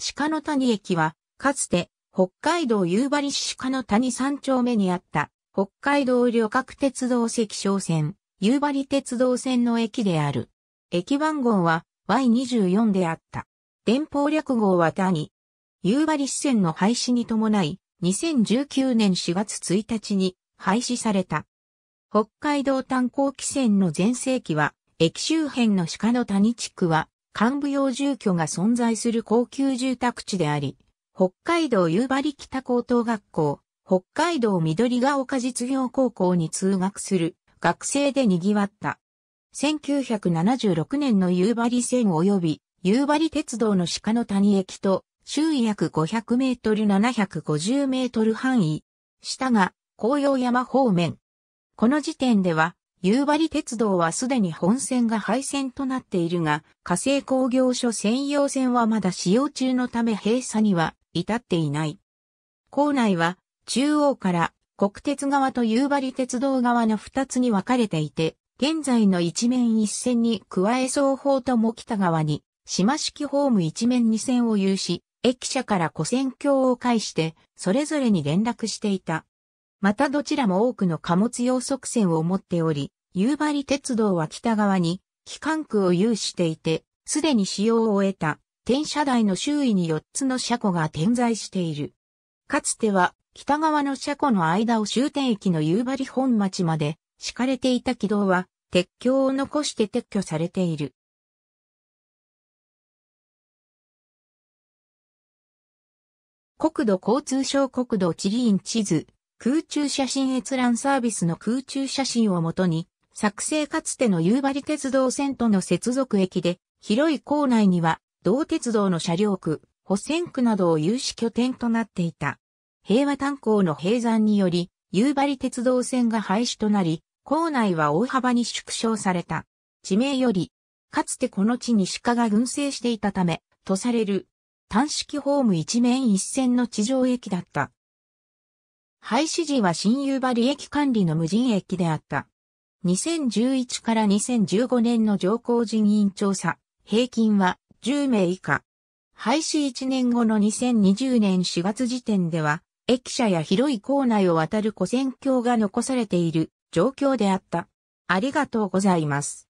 鹿の谷駅は、かつて、北海道夕張市鹿の谷三丁目にあった、北海道旅客鉄道石小線、夕張鉄道線の駅である。駅番号は Y24 であった。電報略号は谷。夕張支線の廃止に伴い、2019年4月1日に廃止された。北海道炭鉱汽船の全盛期は、駅周辺の鹿の谷地区は幹部用住居が存在する高級住宅地であり、北海道夕張北高等学校、北海道緑ヶ丘実業高校に通学する学生で賑わった。1976年の夕張線及び夕張鉄道の鹿の谷駅と周囲約500メートル750メートル範囲。下が紅葉山方面。この時点では夕張鉄道はすでに本線が廃線となっているが、火星工業所専用線はまだ使用中のため閉鎖には至っていない。構内は中央から国鉄側と夕張鉄道側の二つに分かれていて、現在の一面一線に加え双方とも北側に、島式ホーム一面二線を有し、駅舎から古線橋を介して、それぞれに連絡していた。またどちらも多くの貨物用側線を持っており、夕張鉄道は北側に、機関区を有していて、すでに使用を終えた、転車台の周囲に4つの車庫が点在している。かつては、北側の車庫の間を終点駅の夕張本町まで、敷かれていた軌道は、鉄橋を残して撤去されている。国土交通省国土地理院地図、空中写真閲覧サービスの空中写真をもとに、作成かつての夕張鉄道線との接続駅で、広い構内には、同鉄道の車両区、保線区などを有志拠点となっていた。平和炭鉱の閉山により、夕張鉄道線が廃止となり、構内は大幅に縮小された。地名より、かつてこの地に鹿が群生していたため、とされる、単式ホーム一面一線の地上駅だった。廃止時は新夕張駅管理の無人駅であった。2011から2015年の上皇人員調査、平均は10名以下。廃止1年後の2020年4月時点では、駅舎や広い構内を渡る古戦橋が残されている状況であった。ありがとうございます。